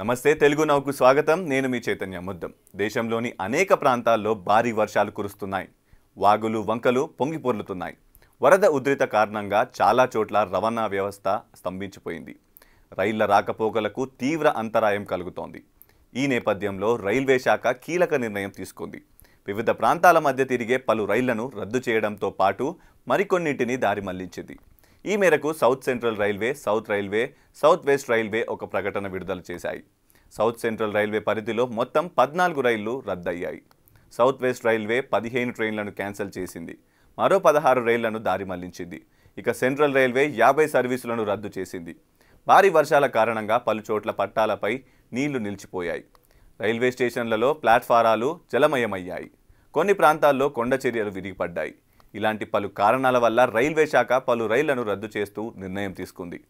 నమస్తే తెలుగు నౌకు స్వాగతం నేను మీ చైతన్య ముద్దం దేశంలోని అనేక ప్రాంతాల్లో భారీ వర్షాలు కురుస్తున్నాయి వాగులు వంకలు పొంగి పొర్లుతున్నాయి వరద ఉధృత కారణంగా చాలా చోట్ల రవాణా వ్యవస్థ స్తంభించిపోయింది రైళ్ల రాకపోకలకు తీవ్ర అంతరాయం కలుగుతోంది ఈ నేపథ్యంలో రైల్వే శాఖ కీలక నిర్ణయం తీసుకుంది వివిధ ప్రాంతాల మధ్య తిరిగే పలు రైళ్లను రద్దు చేయడంతో పాటు మరికొన్నింటిని దారి మళ్లించింది ఈ మేరకు south central railway south railway south west railway ఒక ప్రకటన విడుదల చేశాయి సౌత్ సెంట్రల్ రైల్వే పరిధిలో మొత్తం పద్నాలుగు రైళ్లు రద్దయ్యాయి సౌత్ వెస్ట్ రైల్వే పదిహేను ట్రైన్లను క్యాన్సిల్ చేసింది మరో పదహారు రైళ్లను దారి మళ్లించింది ఇక సెంట్రల్ రైల్వే యాభై సర్వీసులను రద్దు చేసింది భారీ వర్షాల కారణంగా పలు చోట్ల పట్టాలపై నీళ్లు నిలిచిపోయాయి రైల్వే స్టేషన్లలో ప్లాట్ఫారాలు జలమయమయ్యాయి కొన్ని ప్రాంతాల్లో కొండ చర్యలు విరిగిపడ్డాయి ఇలాంటి పలు కారణాల వల్ల రైల్వే శాఖ పలు రైళ్లను రద్దు చేస్తూ నిర్ణయం తీసుకుంది